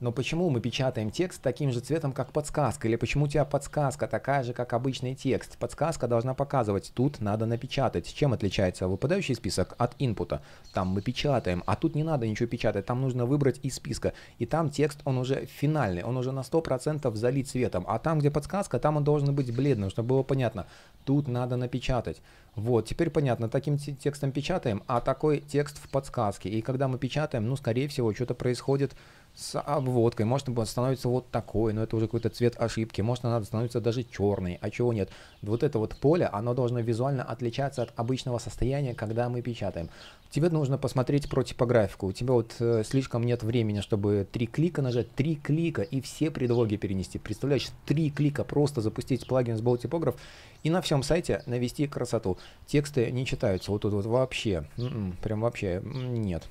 Но почему мы печатаем текст таким же цветом, как подсказка? Или почему у тебя подсказка такая же, как обычный текст? Подсказка должна показывать, тут надо напечатать. Чем отличается выпадающий список от инпута? Там мы печатаем, а тут не надо ничего печатать, там нужно выбрать из списка. И там текст, он уже финальный, он уже на 100% залит цветом. А там, где подсказка, там он должен быть бледным, чтобы было понятно. Тут надо напечатать. Вот, теперь понятно, таким текстом печатаем, а такой текст в подсказке. И когда мы печатаем, ну, скорее всего, что-то происходит с обводкой, может она становится вот такой, но это уже какой-то цвет ошибки, может она становится даже черной, а чего нет. Вот это вот поле, оно должно визуально отличаться от обычного состояния, когда мы печатаем. Тебе нужно посмотреть про типографику, у тебя вот э, слишком нет времени, чтобы три клика нажать, три клика и все предлоги перенести. Представляешь, три клика просто запустить плагин с Bold и на всем сайте навести красоту. Тексты не читаются, вот тут вот вообще, м м-м, -м, прям вообще нет.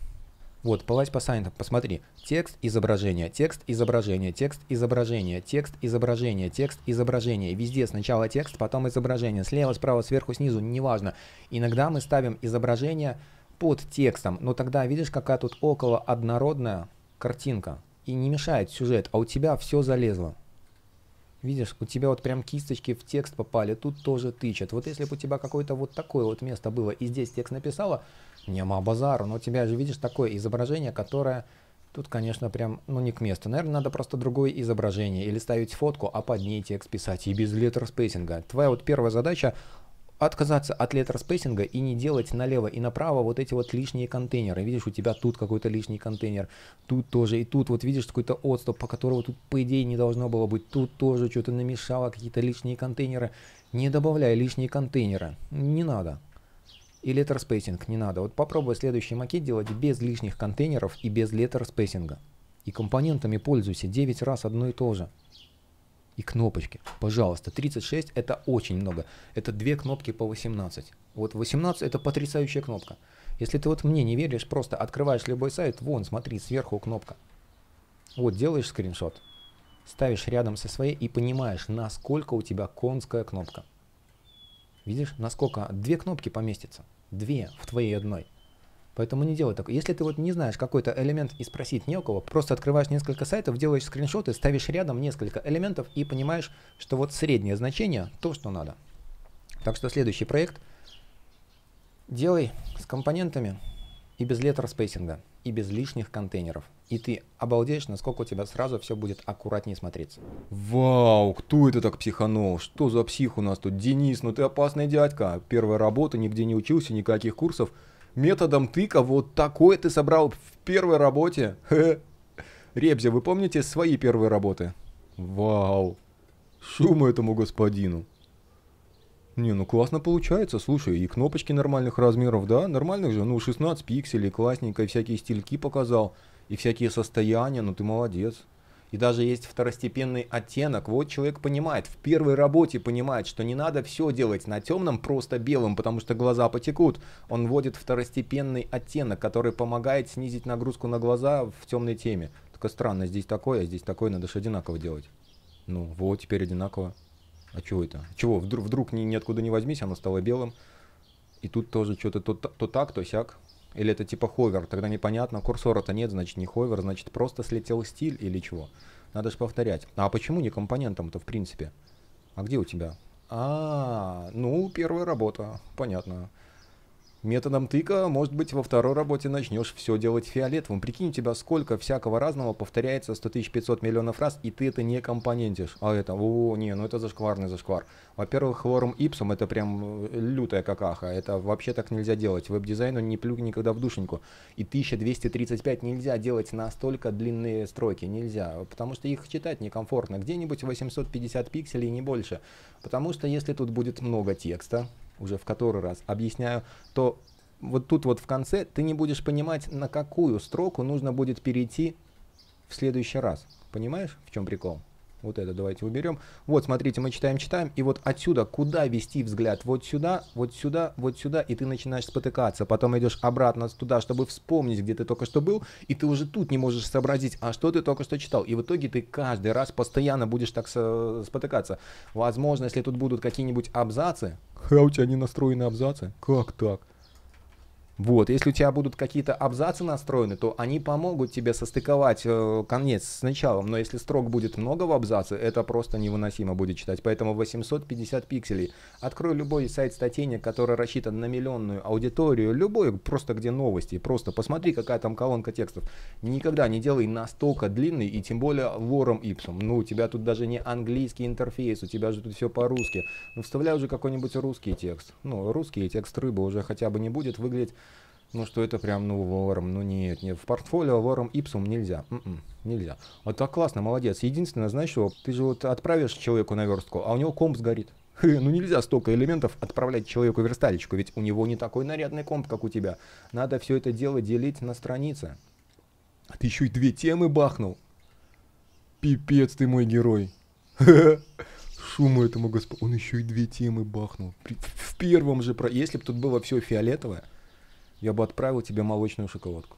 Вот, полазь по сайтам, посмотри. Текст, изображение, текст, изображение, текст, изображение, текст, изображение, текст, изображение. Везде сначала текст, потом изображение. Слева, справа, сверху, снизу, неважно. Иногда мы ставим изображение под текстом, но тогда видишь, какая тут около однородная картинка. И не мешает сюжет, а у тебя все залезло. Видишь, у тебя вот прям кисточки в текст попали, тут тоже тычат. Вот если бы у тебя какое-то вот такое вот место было, и здесь текст написала, нема базару, но у тебя же, видишь, такое изображение, которое тут, конечно, прям, ну, не к месту. Наверное, надо просто другое изображение или ставить фотку, а под ней текст писать, и без летер спейсинга. Твоя вот первая задача отказаться от летерспейсинга и не делать налево и направо вот эти вот лишние контейнеры. Видишь, у тебя тут какой-то лишний контейнер, тут тоже, и тут вот видишь какой-то отступ, по которому тут по идее не должно было быть, тут тоже что-то намешало, какие-то лишние контейнеры. Не добавляй лишние контейнеры, не надо. И летерспейсинг не надо. Вот попробуй следующий макет делать без лишних контейнеров и без летерспейсинга. И компонентами пользуйся 9 раз одно и то же и кнопочки. Пожалуйста, 36 это очень много. Это две кнопки по 18. Вот 18 это потрясающая кнопка. Если ты вот мне не веришь, просто открываешь любой сайт, вон, смотри, сверху кнопка. Вот, делаешь скриншот, ставишь рядом со своей и понимаешь, насколько у тебя конская кнопка. Видишь, насколько две кнопки поместятся. Две в твоей одной. Поэтому не делай так. Если ты вот не знаешь какой-то элемент и спросить не у кого, просто открываешь несколько сайтов, делаешь скриншоты, ставишь рядом несколько элементов и понимаешь, что вот среднее значение то, что надо. Так что следующий проект делай с компонентами и без летер спейсинга, и без лишних контейнеров. И ты обалдеешь, насколько у тебя сразу все будет аккуратнее смотреться. Вау, кто это так психанул? Что за псих у нас тут? Денис, ну ты опасный дядька. Первая работа, нигде не учился, никаких курсов методом тыка вот такой ты собрал в первой работе. Ребзя, вы помните свои первые работы? Вау. Шума этому господину. Не, ну классно получается, слушай, и кнопочки нормальных размеров, да, нормальных же, ну 16 пикселей, классненько, и всякие стильки показал, и всякие состояния, ну ты молодец. И даже есть второстепенный оттенок. Вот человек понимает, в первой работе понимает, что не надо все делать на темном, просто белым, потому что глаза потекут. Он вводит второстепенный оттенок, который помогает снизить нагрузку на глаза в темной теме. Только странно, здесь такое, а здесь такое, надо же одинаково делать. Ну, вот, теперь одинаково. А чего это? Чего, вдруг, вдруг ни, ниоткуда не возьмись, оно стало белым. И тут тоже что-то то, то так, то сяк. Или это типа ховер, тогда непонятно, курсора-то нет, значит не ховер, значит просто слетел стиль или чего. Надо же повторять. А почему не компонентом-то в принципе? А где у тебя? А, а, ну, первая работа, понятно. Методом тыка, может быть, во второй работе начнешь все делать фиолетовым. Прикинь, у тебя сколько всякого разного повторяется 100 500 миллионов раз, и ты это не компонентишь. А это, о, не, ну это зашкварный зашквар. Во-первых, хлором ипсом это прям э, лютая какаха. Это вообще так нельзя делать. Веб-дизайну не плюг никогда в душеньку. И 1235 нельзя делать настолько длинные строки. Нельзя. Потому что их читать некомфортно. Где-нибудь 850 пикселей, не больше. Потому что если тут будет много текста, уже в который раз объясняю, то вот тут вот в конце ты не будешь понимать, на какую строку нужно будет перейти в следующий раз. Понимаешь, в чем прикол? Вот это давайте уберем. Вот, смотрите, мы читаем, читаем. И вот отсюда, куда вести взгляд? Вот сюда, вот сюда, вот сюда. И ты начинаешь спотыкаться. Потом идешь обратно туда, чтобы вспомнить, где ты только что был. И ты уже тут не можешь сообразить, а что ты только что читал. И в итоге ты каждый раз постоянно будешь так спотыкаться. Возможно, если тут будут какие-нибудь абзацы. А у тебя не настроены абзацы? Как так? Вот, если у тебя будут какие-то абзацы настроены, то они помогут тебе состыковать э, конец с началом, но если строк будет много в абзаце, это просто невыносимо будет читать, поэтому 850 пикселей. Открой любой сайт статейник, который рассчитан на миллионную аудиторию, любой, просто где новости, просто посмотри, какая там колонка текстов. Никогда не делай настолько длинный и тем более вором ипсом. Ну, у тебя тут даже не английский интерфейс, у тебя же тут все по-русски. Ну, вставляй уже какой-нибудь русский текст. Ну, русский текст рыбы уже хотя бы не будет выглядеть ну что это прям, ну, вором, ну нет, нет, в портфолио вором ипсум нельзя, м-м, нельзя. Вот так классно, молодец. Единственное, знаешь что, ты же вот отправишь человеку наверстку, а у него комп сгорит. Ну нельзя столько элементов отправлять человеку верстальщику, ведь у него не такой нарядный комп, как у тебя. Надо все это дело делить на страницы. А ты еще и две темы бахнул. Пипец ты мой герой. Шуму этому господу. Он еще и две темы бахнул. В первом же про... Если бы тут было все фиолетовое, я бы отправил тебе молочную шоколадку.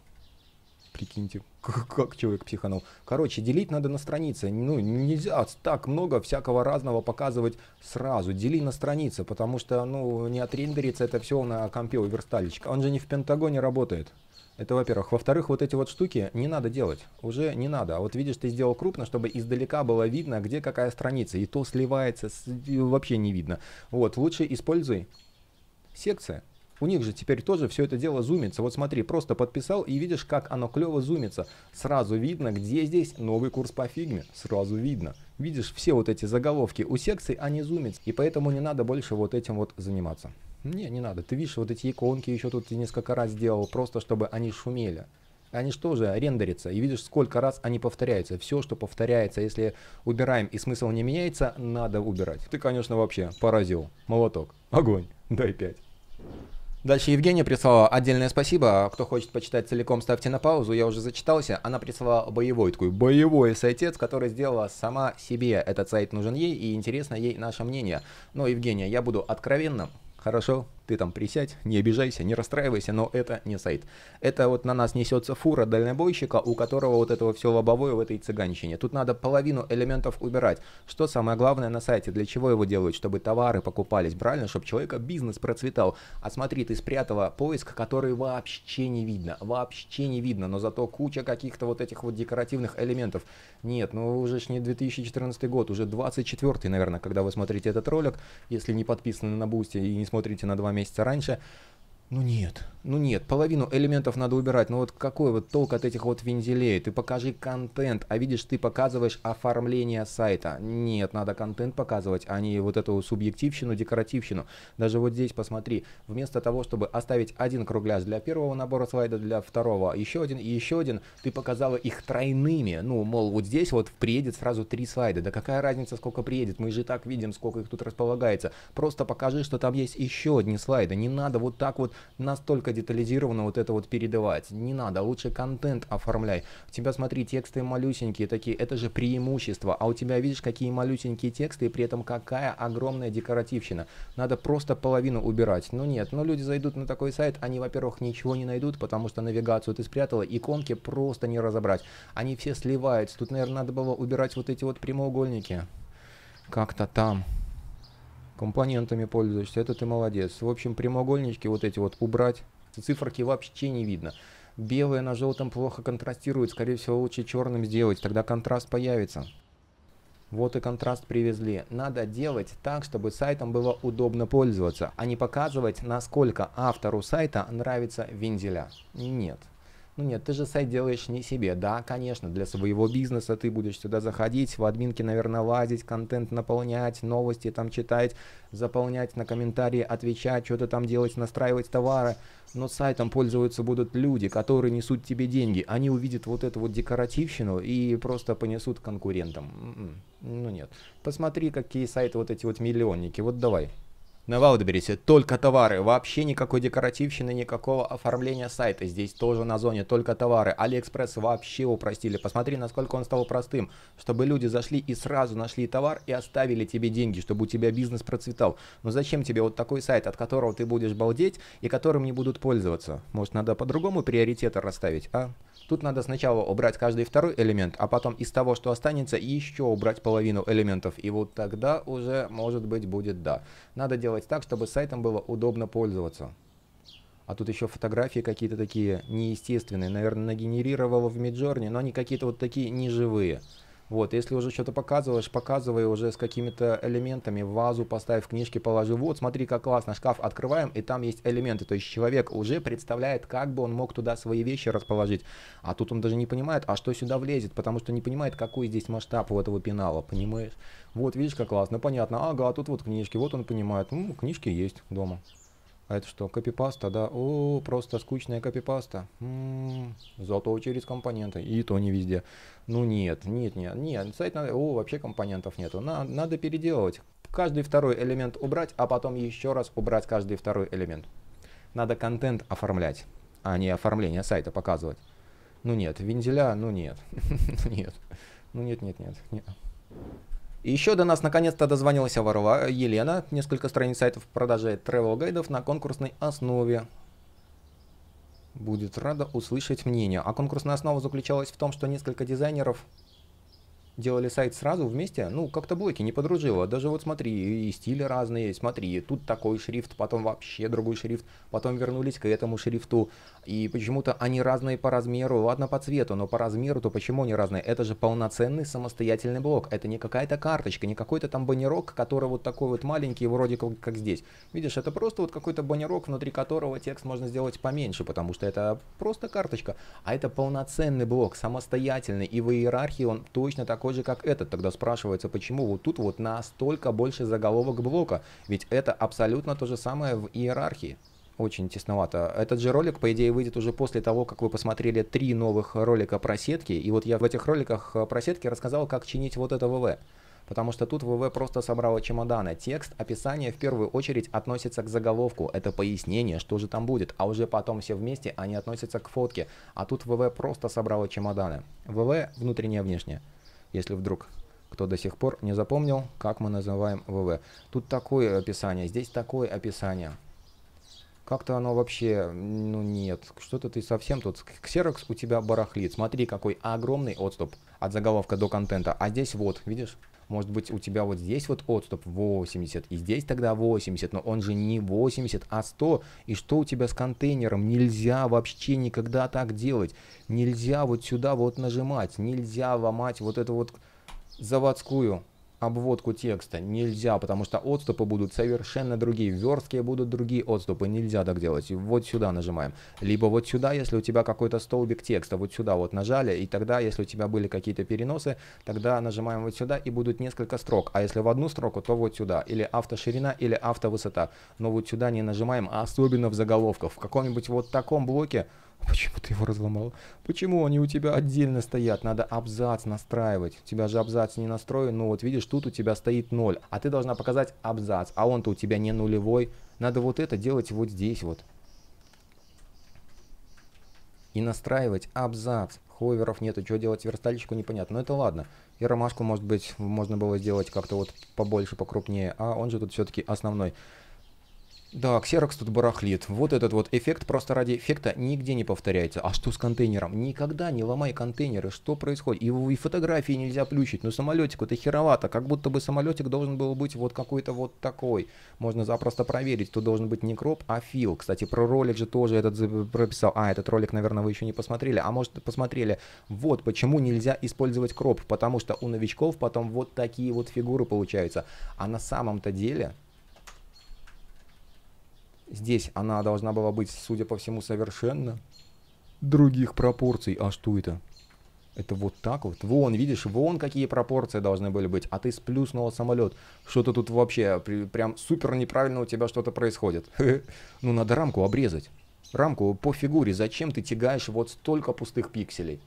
Прикиньте, как, человек психанул. Короче, делить надо на страницы. Ну, нельзя так много всякого разного показывать сразу. Дели на страницы, потому что, ну, не отрендерится это все на компе у верстальщика. Он же не в Пентагоне работает. Это во-первых. Во-вторых, вот эти вот штуки не надо делать. Уже не надо. А вот видишь, ты сделал крупно, чтобы издалека было видно, где какая страница. И то сливается, с... вообще не видно. Вот, лучше используй секция. У них же теперь тоже все это дело зумится. Вот смотри, просто подписал и видишь, как оно клево зумится. Сразу видно, где здесь новый курс по фигме. Сразу видно. Видишь, все вот эти заголовки у секций, они зумятся. И поэтому не надо больше вот этим вот заниматься. Не, не надо. Ты видишь, вот эти иконки еще тут несколько раз сделал, просто чтобы они шумели. Они же тоже рендерятся, и видишь, сколько раз они повторяются. Все, что повторяется, если убираем и смысл не меняется, надо убирать. Ты, конечно, вообще поразил. Молоток. Огонь. Дай пять. Дальше Евгения прислала отдельное спасибо. Кто хочет почитать целиком, ставьте на паузу. Я уже зачитался. Она прислала боевой, такой боевой сайтец, который сделала сама себе. Этот сайт нужен ей и интересно ей наше мнение. Но, Евгения, я буду откровенным. Хорошо? ты там присядь, не обижайся, не расстраивайся, но это не сайт. Это вот на нас несется фура дальнобойщика, у которого вот этого все лобовое в этой цыганщине. Тут надо половину элементов убирать. Что самое главное на сайте, для чего его делают? Чтобы товары покупались, правильно? Чтобы человека бизнес процветал. А смотри, ты спрятала поиск, который вообще не видно, вообще не видно, но зато куча каких-то вот этих вот декоративных элементов. Нет, ну уже ж не 2014 год, уже 24 наверное, когда вы смотрите этот ролик, если не подписаны на Бусти и не смотрите на 2 месяца раньше, ну нет, ну нет, половину элементов надо убирать. Ну вот какой вот толк от этих вот вензелей? Ты покажи контент, а видишь, ты показываешь оформление сайта. Нет, надо контент показывать, а не вот эту субъективщину, декоративщину. Даже вот здесь посмотри, вместо того, чтобы оставить один кругляш для первого набора слайда, для второго, еще один и еще один, ты показала их тройными. Ну, мол, вот здесь вот приедет сразу три слайда. Да какая разница, сколько приедет? Мы же так видим, сколько их тут располагается. Просто покажи, что там есть еще одни слайды. Не надо вот так вот настолько детализированно вот это вот передавать. Не надо, лучше контент оформляй. У тебя, смотри, тексты малюсенькие такие, это же преимущество. А у тебя, видишь, какие малюсенькие тексты, и при этом какая огромная декоративщина. Надо просто половину убирать. Ну нет, но ну, люди зайдут на такой сайт, они, во-первых, ничего не найдут, потому что навигацию ты спрятала, иконки просто не разобрать. Они все сливаются. Тут, наверное, надо было убирать вот эти вот прямоугольники. Как-то там компонентами пользуешься, это ты молодец. В общем, прямоугольнички вот эти вот убрать, циферки вообще не видно. Белое на желтом плохо контрастирует, скорее всего лучше черным сделать, тогда контраст появится. Вот и контраст привезли. Надо делать так, чтобы сайтом было удобно пользоваться, а не показывать, насколько автору сайта нравится вензеля. Нет. Ну нет, ты же сайт делаешь не себе. Да, конечно, для своего бизнеса ты будешь сюда заходить, в админке, наверное, лазить, контент наполнять, новости там читать, заполнять на комментарии, отвечать, что-то там делать, настраивать товары. Но сайтом пользуются будут люди, которые несут тебе деньги. Они увидят вот эту вот декоративщину и просто понесут конкурентам. М-м. Ну нет. Посмотри, какие сайты вот эти вот миллионники. Вот давай на Валдберрисе только товары, вообще никакой декоративщины, никакого оформления сайта. Здесь тоже на зоне только товары. Алиэкспресс вообще упростили. Посмотри, насколько он стал простым, чтобы люди зашли и сразу нашли товар и оставили тебе деньги, чтобы у тебя бизнес процветал. Но зачем тебе вот такой сайт, от которого ты будешь балдеть и которым не будут пользоваться? Может, надо по-другому приоритеты расставить, а? Тут надо сначала убрать каждый второй элемент, а потом из того, что останется, еще убрать половину элементов. И вот тогда уже, может быть, будет да. Надо делать так, чтобы сайтом было удобно пользоваться. А тут еще фотографии какие-то такие неестественные. Наверное, нагенерировала в Midjourney, но они какие-то вот такие неживые. живые. Вот, если уже что-то показываешь, показывай уже с какими-то элементами, вазу поставь, книжки положи, вот, смотри, как классно, шкаф открываем, и там есть элементы, то есть человек уже представляет, как бы он мог туда свои вещи расположить, а тут он даже не понимает, а что сюда влезет, потому что не понимает, какой здесь масштаб у этого пенала, понимаешь? Вот, видишь, как классно, ну, понятно, ага, а тут вот книжки, вот он понимает, ну, книжки есть дома. А это что, копипаста, да? О, просто скучная копипаста. М-м-м, зато через компоненты. И то не везде. Ну нет, нет, нет, нет. Сайт надо... О, вообще компонентов нету. На, надо переделывать. Каждый второй элемент убрать, а потом еще раз убрать каждый второй элемент. Надо контент оформлять, а не оформление сайта показывать. Ну нет, вензеля, ну нет. Ну нет. Ну нет, нет, нет. И еще до нас наконец-то дозвонилась Аварова Елена. Несколько страниц сайтов продажает travel гайдов на конкурсной основе. Будет рада услышать мнение. А конкурсная основа заключалась в том, что несколько дизайнеров делали сайт сразу вместе, ну, как-то блоки не подружило. Даже вот смотри, и стили разные, смотри, тут такой шрифт, потом вообще другой шрифт, потом вернулись к этому шрифту. И почему-то они разные по размеру, ладно по цвету, но по размеру, то почему они разные? Это же полноценный самостоятельный блок, это не какая-то карточка, не какой-то там баннерок, который вот такой вот маленький, вроде как, как здесь. Видишь, это просто вот какой-то баннерок, внутри которого текст можно сделать поменьше, потому что это просто карточка, а это полноценный блок, самостоятельный, и в иерархии он точно такой такой же, как этот. Тогда спрашивается, почему вот тут вот настолько больше заголовок блока? Ведь это абсолютно то же самое в иерархии очень тесновато. Этот же ролик, по идее, выйдет уже после того, как вы посмотрели три новых ролика про сетки. И вот я в этих роликах э, про сетки рассказал, как чинить вот это ВВ. Потому что тут ВВ просто собрала чемоданы. Текст, описание в первую очередь относится к заголовку. Это пояснение, что же там будет. А уже потом все вместе они относятся к фотке. А тут ВВ просто собрала чемоданы. ВВ внутреннее-внешнее если вдруг кто до сих пор не запомнил, как мы называем ВВ. Тут такое описание, здесь такое описание. Как-то оно вообще, ну нет, что-то ты совсем тут, ксерокс у тебя барахлит. Смотри, какой огромный отступ от заголовка до контента. А здесь вот, видишь? Может быть, у тебя вот здесь вот отступ 80, и здесь тогда 80, но он же не 80, а 100. И что у тебя с контейнером? Нельзя вообще никогда так делать. Нельзя вот сюда вот нажимать, нельзя ломать вот эту вот заводскую обводку текста. Нельзя, потому что отступы будут совершенно другие. верстки будут другие отступы. Нельзя так делать. Вот сюда нажимаем. Либо вот сюда, если у тебя какой-то столбик текста. Вот сюда вот нажали. И тогда, если у тебя были какие-то переносы, тогда нажимаем вот сюда и будут несколько строк. А если в одну строку, то вот сюда. Или автоширина, или автовысота. Но вот сюда не нажимаем, а особенно в заголовках. В каком-нибудь вот таком блоке Почему ты его разломал? Почему они у тебя отдельно стоят? Надо абзац настраивать. У тебя же абзац не настроен. Ну вот видишь, тут у тебя стоит 0. А ты должна показать абзац. А он-то у тебя не нулевой. Надо вот это делать вот здесь вот. И настраивать абзац. Ховеров нету. Что делать верстальщику непонятно. Но это ладно. И ромашку, может быть, можно было сделать как-то вот побольше, покрупнее. А он же тут все-таки основной. Да, Xerox тут барахлит. Вот этот вот эффект просто ради эффекта нигде не повторяется. А что с контейнером? Никогда не ломай контейнеры. Что происходит? Его и фотографии нельзя плющить. Но ну, самолетик это херовато. Как будто бы самолетик должен был быть вот какой-то вот такой. Можно запросто проверить. Тут должен быть не кроп, а фил. Кстати, про ролик же тоже этот прописал. А, этот ролик, наверное, вы еще не посмотрели. А может, посмотрели. Вот почему нельзя использовать кроп. Потому что у новичков потом вот такие вот фигуры получаются. А на самом-то деле Здесь она должна была быть, судя по всему, совершенно других пропорций. А что это? Это вот так вот. Вон, видишь, вон какие пропорции должны были быть. А ты сплюснула самолет. Что-то тут вообще при, прям супер неправильно у тебя что-то происходит. Ну, надо рамку обрезать. Рамку по фигуре. Зачем ты тягаешь вот столько пустых пикселей?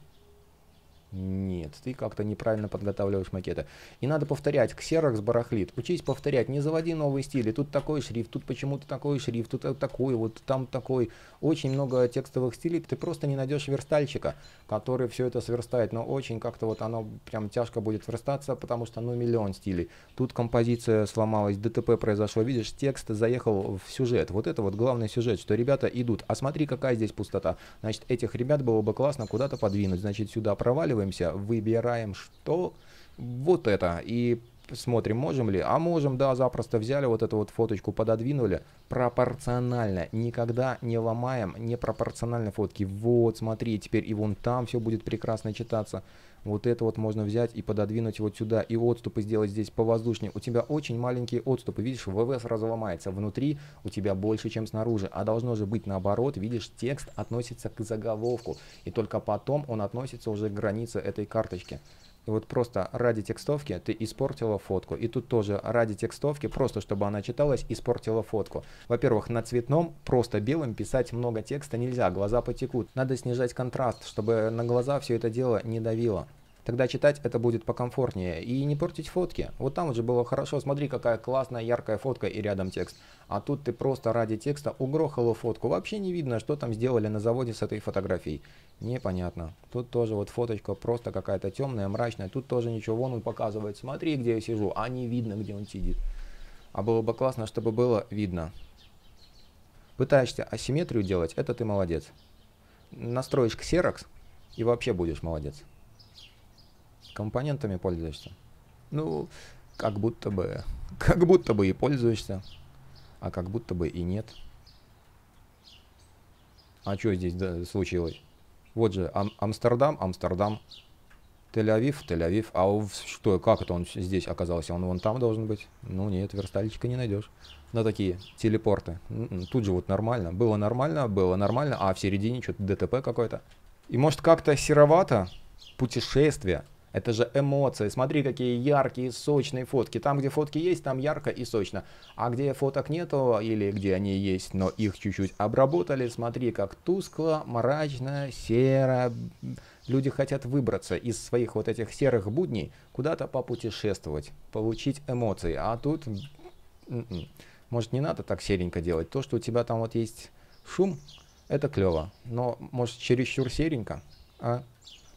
Нет, ты как-то неправильно подготавливаешь макеты. И надо повторять. Ксерокс барахлит. Учись повторять. Не заводи новые стили. Тут такой шрифт, тут почему-то такой шрифт, тут такой, вот там такой. Очень много текстовых стилей. Ты просто не найдешь верстальщика, который все это сверстает. Но очень как-то вот оно прям тяжко будет верстаться, потому что ну миллион стилей. Тут композиция сломалась, ДТП произошло. Видишь, текст заехал в сюжет. Вот это вот главный сюжет, что ребята идут. А смотри, какая здесь пустота. Значит, этих ребят было бы классно куда-то подвинуть. Значит, сюда проваливаем останавливаемся, выбираем, что вот это, и смотрим, можем ли. А можем, да, запросто взяли вот эту вот фоточку, пододвинули. Пропорционально. Никогда не ломаем непропорционально фотки. Вот, смотри, теперь и вон там все будет прекрасно читаться. Вот это вот можно взять и пододвинуть вот сюда, и отступы сделать здесь повоздушнее. У тебя очень маленькие отступы, видишь, ВВ сразу ломается. Внутри у тебя больше, чем снаружи, а должно же быть наоборот, видишь, текст относится к заголовку, и только потом он относится уже к границе этой карточки. И вот просто ради текстовки ты испортила фотку. И тут тоже ради текстовки, просто чтобы она читалась, испортила фотку. Во-первых, на цветном, просто белым писать много текста нельзя, глаза потекут. Надо снижать контраст, чтобы на глаза все это дело не давило. Тогда читать это будет покомфортнее. И не портить фотки. Вот там уже было хорошо, смотри, какая классная яркая фотка и рядом текст. А тут ты просто ради текста угрохала фотку. Вообще не видно, что там сделали на заводе с этой фотографией. Непонятно. Тут тоже вот фоточка просто какая-то темная, мрачная. Тут тоже ничего. Вон он показывает, смотри, где я сижу. А не видно, где он сидит. А было бы классно, чтобы было видно. Пытаешься асимметрию делать, это ты молодец. Настроишь ксерокс и вообще будешь молодец компонентами пользуешься. Ну, как будто бы, как будто бы и пользуешься, а как будто бы и нет. А что здесь да, случилось? Вот же Ам Амстердам, Амстердам, Тель-Авив, Тель-Авив. А что, как это он здесь оказался? Он вон там должен быть? Ну нет, верстальчика не найдешь. На такие телепорты. М-м, тут же вот нормально. Было нормально, было нормально, а в середине что-то ДТП какое-то. И может как-то серовато путешествие это же эмоции. Смотри, какие яркие, сочные фотки. Там, где фотки есть, там ярко и сочно. А где фоток нету, или где они есть, но их чуть-чуть обработали, смотри, как тускло, мрачно, серо. Люди хотят выбраться из своих вот этих серых будней, куда-то попутешествовать, получить эмоции. А тут... М-м, может, не надо так серенько делать. То, что у тебя там вот есть шум, это клево. Но, может, чересчур серенько, а?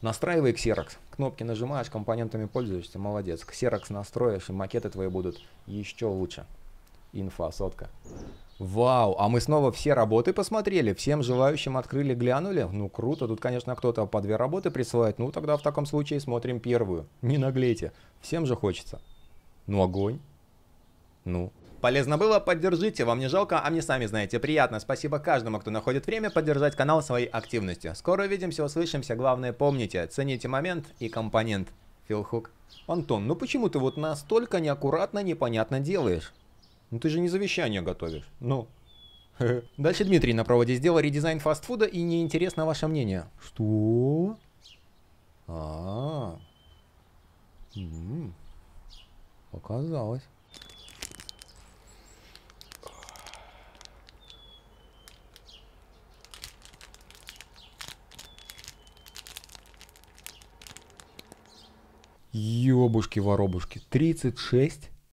Настраивай Xerox. Кнопки нажимаешь, компонентами пользуешься, молодец. Xerox настроишь, и макеты твои будут еще лучше. Инфа, сотка. Вау, а мы снова все работы посмотрели, всем желающим открыли, глянули. Ну круто, тут, конечно, кто-то по две работы присылает, ну тогда в таком случае смотрим первую. Не наглейте, всем же хочется. Ну огонь. Ну полезно было, поддержите, вам не жалко, а мне сами знаете, приятно. Спасибо каждому, кто находит время поддержать канал своей активностью. Скоро увидимся, услышимся, главное помните, цените момент и компонент. Филхук. Антон, ну почему ты вот настолько неаккуратно непонятно делаешь? Ну ты же не завещание готовишь. Ну. Дальше Дмитрий на проводе сделал редизайн фастфуда и неинтересно ваше мнение. Что? А. -а, -а. М -м. Показалось. Ёбушки-воробушки, 36